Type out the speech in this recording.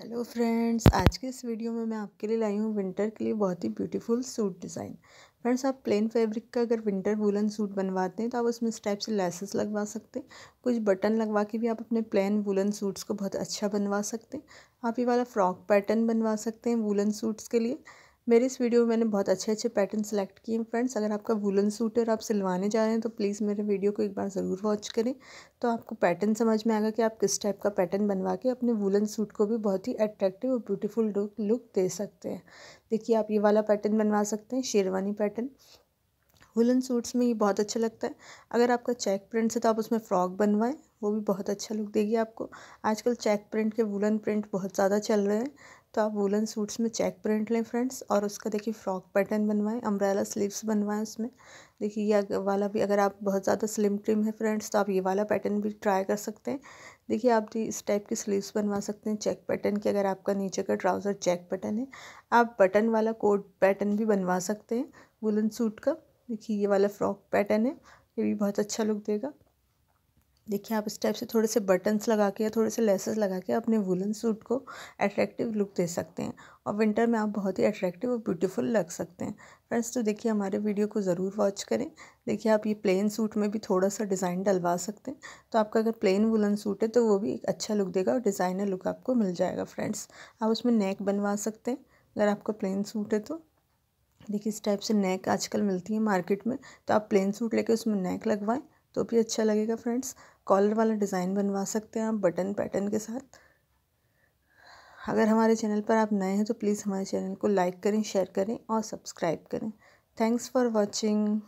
hello friends आज के इस वीडियो में मैं आपके लिए लाई हूँ विंटर के लिए बहुत ही ब्यूटीफुल सूट डिज़ाइन फ्रेंड्स आप प्लेन फैब्रिक का अगर विंटर वुलन सूट बनवाते हैं तो आप उसमें इस टाइप से लेसेस लगवा सकते हैं कुछ बटन लगवा के भी आप अपने प्लेन वुलन सूट्स को बहुत अच्छा बनवा सकते हैं आप ये वाला फ्रॉक पैटर्न बनवा सकते हैं वुलन सूट्स के लिए मेरे इस वीडियो में मैंने बहुत अच्छे अच्छे पैटर्न सेलेक्ट किए हैं फ्रेंड्स अगर आपका वुलन सूट है और आप सिलवाने जा रहे हैं तो प्लीज़ मेरे वीडियो को एक बार ज़रूर वॉच करें तो आपको पैटर्न समझ में आएगा कि आप किस टाइप का पैटर्न बनवा के अपने वुलन सूट को भी बहुत ही अट्रैक्टिव और ब्यूटीफुल लुक दे सकते हैं देखिए आप ये वाला पैटर्न बनवा सकते हैं शेरवानी पैटर्न वुलन सूट्स में ये बहुत अच्छा लगता है अगर आपका चेक प्रिंट से तो आप उसमें फ्रॉक बनवाएं वो भी बहुत अच्छा लुक देगी आपको आजकल चेक प्रिंट के वुलन प्रिंट बहुत ज़्यादा चल रहे हैं तो आप वुलन सूट्स में चेक प्रिंट लें फ्रेंड्स और उसका देखिए फ्रॉक पैटर्न बनवाएं अम्ब्रेला स्लीव्स बनवाएं उसमें देखिए ये वाला भी अगर आप बहुत ज़्यादा स्लिम ट्रिम है फ्रेंड्स तो आप ये वाला पैटर्न भी ट्राई कर सकते हैं देखिए आप इस टाइप की स्लीव्स बनवा सकते हैं चेक पैटर्न की अगर आपका नीचे का ट्राउज़र चेक पैटर्न है आप बटन वाला कोट पैटर्न भी बनवा सकते हैं वुलन सूट का देखिए ये वाला फ्रॉक पैटर्न है ये भी बहुत अच्छा लुक देगा देखिए आप इस टाइप से थोड़े से बटन्स लगा के या थोड़े से लेसेस लगा के अपने वुलन सूट को अट्रैक्टिव लुक दे सकते हैं और विंटर में आप बहुत ही अट्रैक्टिव और ब्यूटीफुल लग सकते हैं फ्रेंड्स तो देखिए हमारे वीडियो को ज़रूर वॉच करें देखिए आप ये प्लेन सूट में भी थोड़ा सा डिज़ाइन डलवा सकते हैं तो आपका अगर प्लेन वुलन सूट है तो वो भी एक अच्छा लुक देगा और डिज़ाइनर लुक आपको मिल जाएगा फ्रेंड्स आप उसमें नेक बनवा सकते हैं अगर आपका प्लेन सूट है तो देखिए इस टाइप से नेक आजकल मिलती है मार्केट में तो आप प्लेन सूट लेके उसमें नेक लगवाएं तो भी अच्छा लगेगा फ्रेंड्स कॉलर वाला डिज़ाइन बनवा सकते हैं आप बटन पैटर्न के साथ अगर हमारे चैनल पर आप नए हैं तो प्लीज़ हमारे चैनल को लाइक करें शेयर करें और सब्सक्राइब करें थैंक्स फॉर वॉचिंग